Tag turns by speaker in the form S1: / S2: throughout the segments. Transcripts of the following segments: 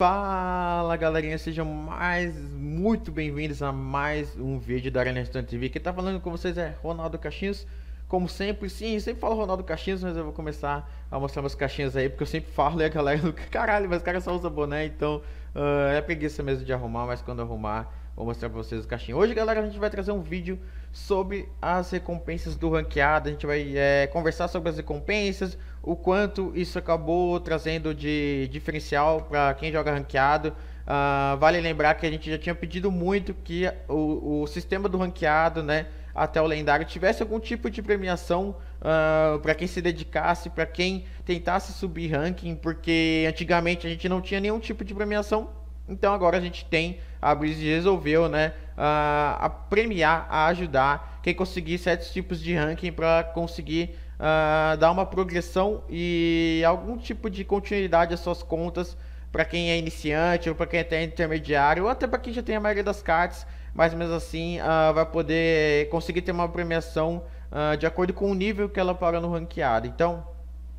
S1: Fala galerinha, sejam mais muito bem-vindos a mais um vídeo da Arena Restaurant TV. Quem tá falando com vocês é Ronaldo Caixinhos. Como sempre, sim, sempre falo Ronaldo Caixinhos, mas eu vou começar a mostrar meus caixinhas aí, porque eu sempre falo e a galera, caralho, mas o cara só usa boné, então uh, é preguiça mesmo de arrumar, mas quando arrumar Vou mostrar pra vocês o caixinho. Hoje, galera, a gente vai trazer um vídeo sobre as recompensas do ranqueado. A gente vai é, conversar sobre as recompensas, o quanto isso acabou trazendo de diferencial para quem joga ranqueado. Uh, vale lembrar que a gente já tinha pedido muito que o, o sistema do ranqueado, né, até o lendário tivesse algum tipo de premiação uh, ah, para quem se dedicasse, para quem tentasse subir ranking, porque antigamente a gente não tinha nenhum tipo de premiação então agora a gente tem, a Blizzard resolveu, né, a, a premiar, a ajudar quem conseguir certos tipos de ranking para conseguir uh, dar uma progressão e algum tipo de continuidade às suas contas para quem é iniciante ou para quem é intermediário ou até para quem já tem a maioria das cartas, mas mesmo assim uh, vai poder conseguir ter uma premiação uh, de acordo com o nível que ela para no ranqueado. Então,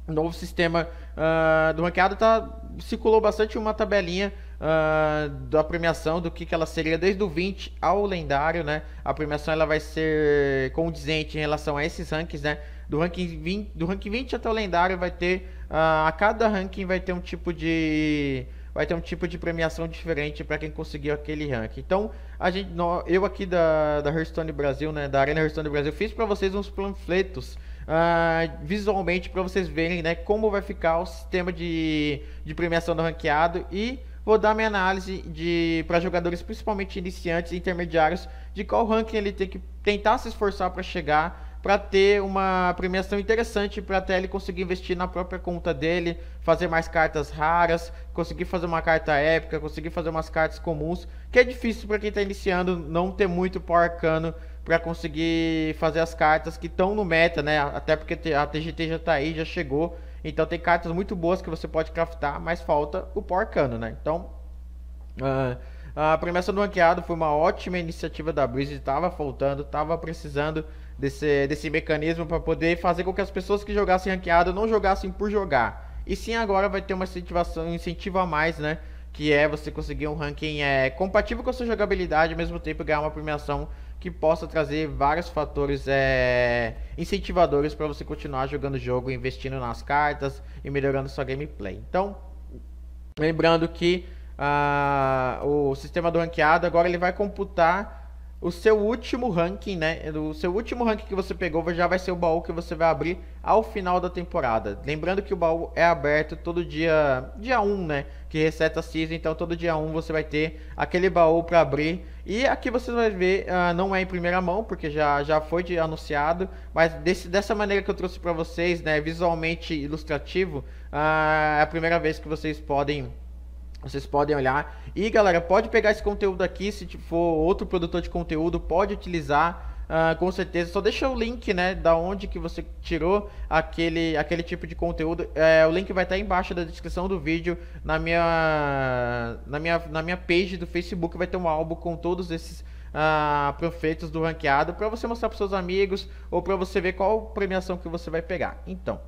S1: novo sistema uh, do ranqueado tá, circulou bastante uma tabelinha uh, da premiação, do que, que ela seria desde o 20 ao lendário, né? A premiação ela vai ser condizente em relação a esses rankings, né? Do ranking 20, do ranking 20 até o lendário vai ter uh, a cada ranking vai ter um tipo de vai ter um tipo de premiação diferente para quem conseguiu aquele ranking. Então, a gente, eu aqui da, da Hearthstone Brasil, né, da Arena Hearthstone Brasil, fiz para vocês uns panfletos uh, visualmente para vocês verem né, como vai ficar o sistema de, de premiação do ranqueado e vou dar minha análise de para jogadores principalmente iniciantes e intermediários de qual ranking ele tem que tentar se esforçar para chegar para ter uma premiação interessante para até ele conseguir investir na própria conta dele, fazer mais cartas raras, conseguir fazer uma carta épica, conseguir fazer umas cartas comuns, que é difícil para quem está iniciando não ter muito power arcano para conseguir fazer as cartas que estão no meta, né? Até porque a TGT já está aí, já chegou. Então tem cartas muito boas que você pode craftar, mas falta o Power Cano, né? Então, uh, a premiação do ranqueado foi uma ótima iniciativa da Blizzard, estava faltando, estava precisando desse, desse mecanismo para poder fazer com que as pessoas que jogassem ranqueado não jogassem por jogar. E sim, agora vai ter uma incentivação, um incentivo a mais, né? Que é você conseguir um ranking é, compatível com a sua jogabilidade e ao mesmo tempo ganhar uma premiação que possa trazer vários fatores é, incentivadores para você continuar jogando o jogo, investindo nas cartas e melhorando sua gameplay. Então, lembrando que uh, o sistema do ranqueado agora ele vai computar o seu último ranking, né? O seu último ranking que você pegou já vai ser o baú que você vai abrir ao final da temporada. Lembrando que o baú é aberto todo dia, dia 1, né? Que reseta a season, então todo dia 1 você vai ter aquele baú para abrir. E aqui você vai ver, uh, não é em primeira mão, porque já, já foi de, anunciado, mas desse, dessa maneira que eu trouxe para vocês, né? Visualmente ilustrativo, uh, é a primeira vez que vocês podem vocês podem olhar. E galera, pode pegar esse conteúdo aqui. Se for outro produtor de conteúdo, pode utilizar. Uh, com certeza, só deixa o link, né, da onde que você tirou aquele, aquele tipo de conteúdo. É, o link vai estar embaixo da descrição do vídeo, na minha, na minha, na minha page do Facebook vai ter um álbum com todos esses uh, profetas do ranqueado para você mostrar para seus amigos ou para você ver qual premiação que você vai pegar. Então,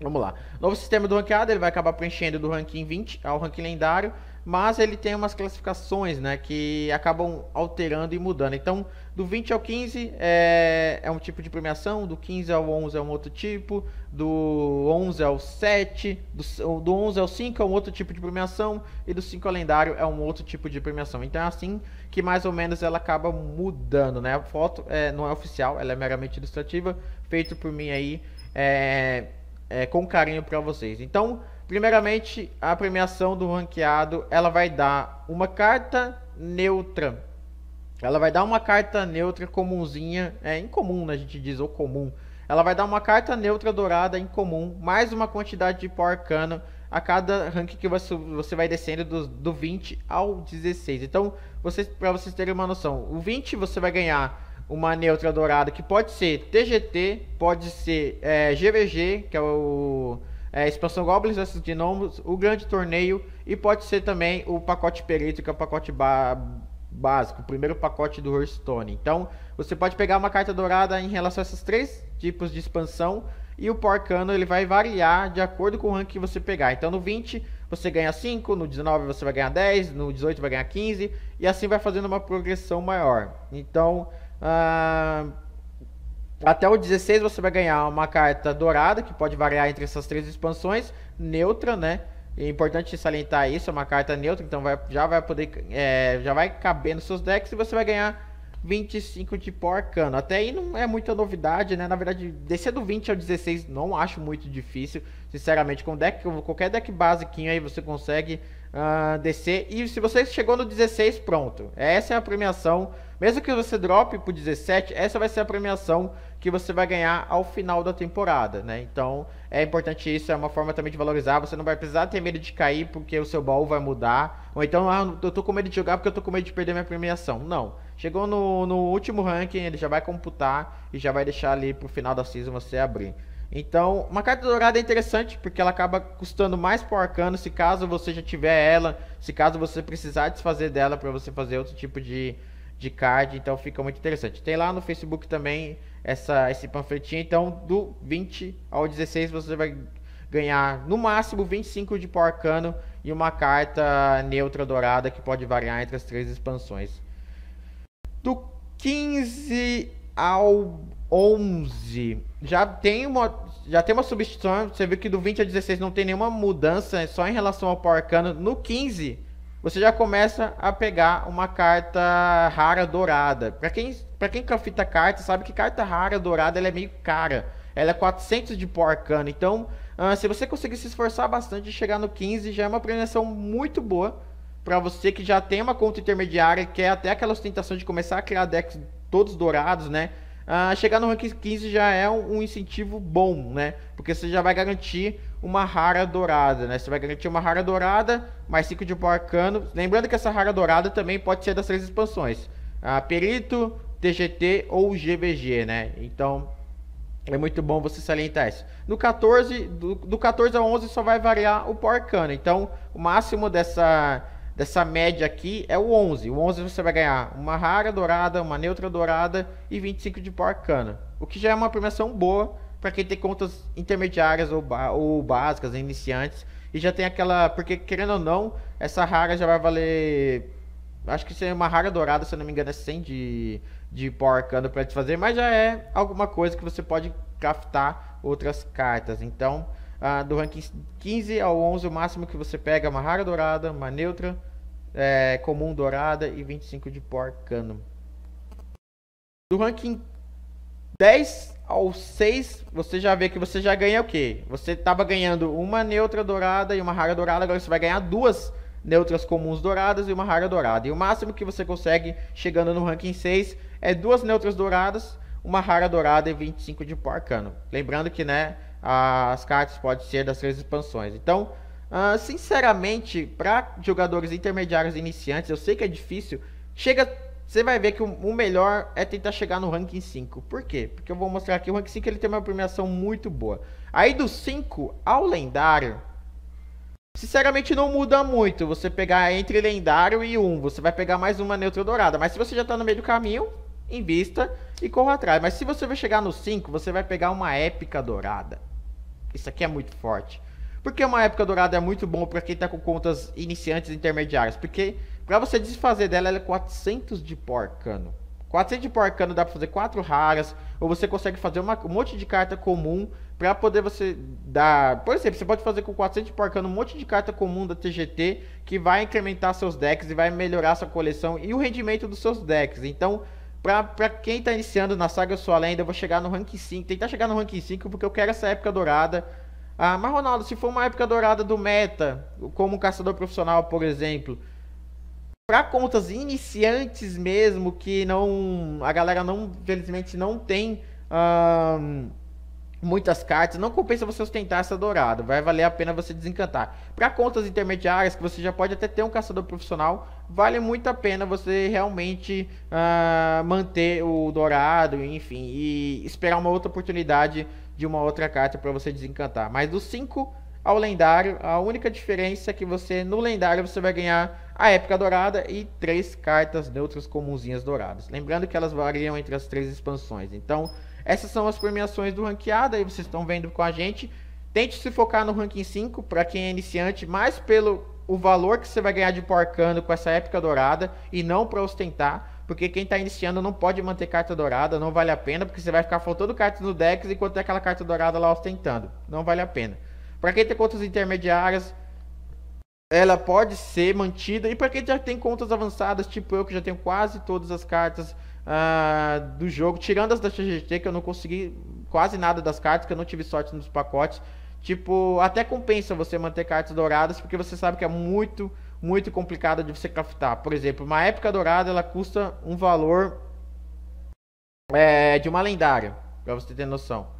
S1: Vamos lá. Novo sistema do ranqueado, ele vai acabar preenchendo do ranking 20 ao ranking lendário, mas ele tem umas classificações, né, que acabam alterando e mudando. Então, do 20 ao 15 é, é um tipo de premiação, do 15 ao 11 é um outro tipo, do 11 ao 7, do, do 11 ao 5 é um outro tipo de premiação, e do 5 ao lendário é um outro tipo de premiação. Então é assim que mais ou menos ela acaba mudando, né? A foto é, não é oficial, ela é meramente ilustrativa, feito por mim aí, é, é, com carinho para vocês. Então, primeiramente, a premiação do ranqueado, ela vai dar uma carta neutra. Ela vai dar uma carta neutra comumzinha, é incomum, né, a gente diz, ou comum. Ela vai dar uma carta neutra dourada incomum, mais uma quantidade de Power arcano a cada rank que você, você vai descendo do, do 20 ao 16. Então, vocês, para vocês terem uma noção, o 20 você vai ganhar uma neutra dourada que pode ser TGT, pode ser é, GVG, que é o é, expansão Goblins vs Dinomos, o grande torneio e pode ser também o pacote perito, que é o pacote básico, o primeiro pacote do Hearthstone. Então, você pode pegar uma carta dourada em relação a esses três tipos de expansão e o Porcano ele vai variar de acordo com o rank que você pegar. Então, no 20 você ganha 5, no 19 você vai ganhar 10, no 18 vai ganhar 15 e assim vai fazendo uma progressão maior. Então, Uh, até o 16 você vai ganhar uma carta dourada, que pode variar entre essas três expansões, neutra, né? É importante salientar isso, é uma carta neutra, então vai, já vai poder. É, já vai caber nos seus decks e você vai ganhar 25 de pó Até aí não é muita novidade, né? Na verdade, descer do 20 ao 16 não acho muito difícil, sinceramente. Com deck, qualquer deck basiquinho aí você consegue uh, descer. E se você chegou no 16, pronto. Essa é a premiação. Mesmo que você drop pro 17, essa vai ser a premiação que você vai ganhar ao final da temporada, né? Então é importante isso, é uma forma também de valorizar. Você não vai precisar ter medo de cair porque o seu baú vai mudar. Ou então, ah, eu tô com medo de jogar porque eu tô com medo de perder minha premiação. Não. Chegou no, no último ranking, ele já vai computar e já vai deixar ali pro final da season você abrir. Então, uma carta dourada é interessante porque ela acaba custando mais pro arcano se caso você já tiver ela, se caso você precisar desfazer dela para você fazer outro tipo de, de card, então fica muito interessante. Tem lá no Facebook também essa, esse panfletinho, então do 20 ao 16 você vai ganhar no máximo 25 de Power Arcano e uma carta neutra dourada que pode variar entre as três expansões. Do 15 ao 11 já tem uma já tem uma substituição, você viu que do 20 a 16 não tem nenhuma mudança, é só em relação ao Power Cano. No 15, você já começa a pegar uma carta rara dourada. Para quem para quem craftita carta, sabe que carta rara dourada ela é meio cara. Ela é 400 de Power Cano. Então, ah, se você conseguir se esforçar bastante e chegar no 15, já é uma premiação muito boa para você que já tem uma conta intermediária, que é até aquela ostentação de começar a criar decks todos dourados, né? Ah, chegar no ranking 15 já é um, um, incentivo bom, né? Porque você já vai garantir uma rara dourada, né? Você vai garantir uma rara dourada, mais 5 de power arcano. Lembrando que essa rara dourada também pode ser das três expansões. a ah, perito, TGT ou GVG, né? Então, é muito bom você salientar isso. No 14, do, do 14 ao 11 só vai variar o Power Então, o máximo dessa dessa média aqui é o 11. O 11 você vai ganhar uma rara dourada, uma neutra dourada e 25 de pó arcana. O que já é uma premiação boa para quem tem contas intermediárias ou, ou básicas, iniciantes. E já tem aquela... Porque, querendo ou não, essa rara já vai valer... Acho que seria é uma rara dourada, se eu não me engano, é 100 de, de pó arcana para desfazer. Mas já é alguma coisa que você pode craftar outras cartas. Então... Ah, do ranking 15 ao 11, o máximo que você pega é uma rara dourada, uma neutra, é, comum dourada e 25 de porcano. Do ranking 10 ao 6, você já vê que você já ganha o quê? Você estava ganhando uma neutra dourada e uma rara dourada, agora você vai ganhar duas neutras comuns douradas e uma rara dourada. E o máximo que você consegue chegando no ranking 6 é duas neutras douradas, uma rara dourada e 25 de porcano. Lembrando que, né, as cartas, pode ser das três expansões. Então, uh, sinceramente, para jogadores intermediários e iniciantes, eu sei que é difícil. Chega, você vai ver que o, o, melhor é tentar chegar no ranking 5. Por quê? Porque eu vou mostrar aqui, o ranking 5 ele tem uma premiação muito boa. Aí do 5 ao lendário, sinceramente não muda muito. Você pegar entre lendário e 1, um, você vai pegar mais uma neutra dourada. Mas se você já está no meio do caminho, invista e corra atrás. Mas se você vai chegar no 5, você vai pegar uma épica dourada isso aqui é muito forte. Porque uma época dourada é muito bom para quem está com contas iniciantes e intermediárias. Porque para você desfazer dela, ela é 400 de porcano, 400 de porcano dá para fazer 4 raras. Ou você consegue fazer uma, um monte de carta comum para poder você dar... Por exemplo, você pode fazer com 400 de porcano um monte de carta comum da TGT. Que vai incrementar seus decks e vai melhorar sua coleção e o rendimento dos seus decks. Então Pra, quem tá iniciando na saga Eu Sou a Lenda, eu vou chegar no ranking 5, tentar chegar no ranking 5 porque eu quero essa época dourada. Ah, mas Ronaldo, se for uma época dourada do meta, como caçador profissional, por exemplo, para contas iniciantes mesmo, que não a galera não, felizmente não tem muitas cartas, não compensa você ostentar essa dourada, vai valer a pena você desencantar. Para contas intermediárias, que você já pode até ter um caçador profissional, vale muito a pena você realmente uh, manter o dourado, enfim, e esperar uma outra oportunidade de uma outra carta para você desencantar. Mas dos 5 ao lendário, a única diferença é que você no lendário você vai ganhar a época dourada e três cartas neutras comunzinhas douradas. Lembrando que elas variam entre as três expansões. Então, essas são as premiações do ranqueado, aí vocês estão vendo com a gente. Tente se focar no ranking 5 para quem é iniciante, mais pelo o valor que você vai ganhar de porcando com essa época dourada e não para ostentar, porque quem está iniciando não pode manter carta dourada, não vale a pena, porque você vai ficar faltando cartas no deck enquanto tem é aquela carta dourada lá ostentando. Não vale a pena. Para quem tem contas intermediárias, ela pode ser mantida. E para quem já tem contas avançadas, tipo eu que já tenho quase todas as cartas, uh, do jogo, tirando as da XGT, que eu não consegui quase nada das cartas, que eu não tive sorte nos pacotes. Tipo, até compensa você manter cartas douradas, porque você sabe que é muito, muito complicado de você craftar. Por exemplo, uma época dourada ela custa um valor é, de uma lendária, pra você ter noção.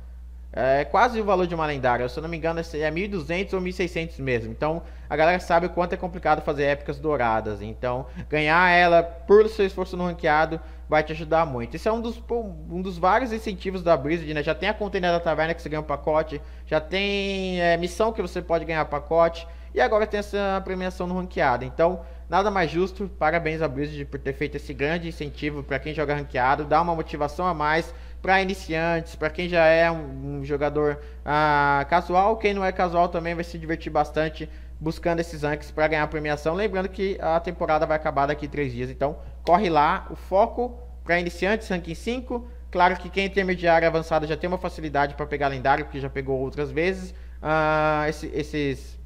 S1: É quase o valor de uma lendária, se eu não me engano é 1.200 é ou 1.600 mesmo. Então a galera sabe o quanto é complicado fazer épicas douradas. Então ganhar ela por seu esforço no ranqueado vai te ajudar muito. Esse é um dos, um dos vários incentivos da Blizzard, né? Já tem a container da taverna que você ganha um pacote, já tem é, missão que você pode ganhar pacote, e agora tem essa premiação no ranqueado. Então, nada mais justo, parabéns a Blizzard por ter feito esse grande incentivo para quem joga ranqueado, dá uma motivação a mais para iniciantes, para quem já é um, um jogador ah, casual, quem não é casual também vai se divertir bastante buscando esses anques para ganhar a premiação. Lembrando que a temporada vai acabar daqui três dias, então corre lá. O foco para iniciantes, ranking 5. Claro que quem é intermediário avançado já tem uma facilidade para pegar lendário, porque já pegou outras vezes. Uh, esse, esses,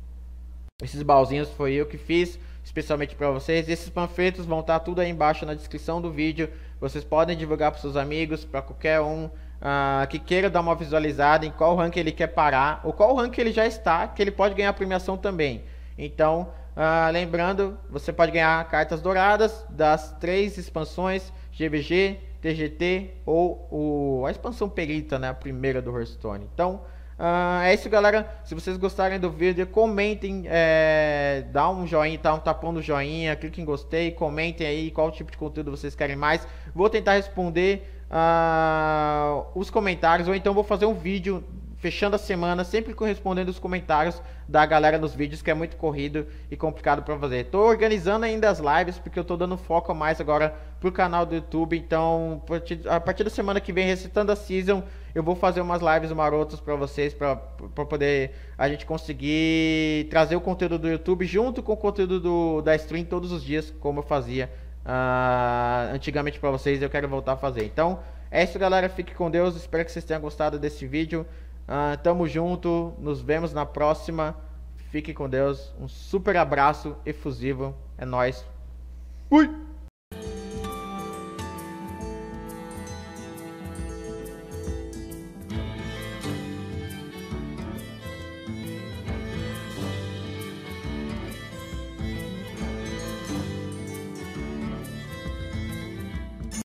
S1: esses balzinhos foi eu que fiz, especialmente para vocês. Esses panfletos vão estar tá tudo aí embaixo na descrição do vídeo. Vocês podem divulgar para seus amigos, para qualquer um uh, que queira dar uma visualizada em qual rank ele quer parar, ou qual rank ele já está, que ele pode ganhar premiação também. Então, uh, lembrando, você pode ganhar cartas douradas das três expansões, GVG, TGT ou o, a expansão Perita, né, a primeira do Hearthstone. Então, uh, é isso, galera. Se vocês gostarem do vídeo, comentem, é, dá um joinha, dá tá, um tapão no joinha, clique em gostei, comentem aí qual tipo de conteúdo vocês querem mais. Vou tentar responder uh, os comentários, ou então vou fazer um vídeo fechando a semana, sempre correspondendo os comentários da galera nos vídeos, que é muito corrido e complicado para fazer. estou organizando ainda as lives, porque eu estou dando foco mais agora pro canal do YouTube, então a partir da semana que vem, recitando a season, eu vou fazer umas lives marotas para vocês, para poder a gente conseguir trazer o conteúdo do YouTube junto com o conteúdo do, da stream todos os dias, como eu fazia uh, antigamente para vocês, eu quero voltar a fazer. Então, é isso, galera. Fique com Deus. Espero que vocês tenham gostado desse vídeo. Uh, tamo junto. Nos vemos na próxima. Fique com Deus. Um super abraço efusivo. É nóis. Fui!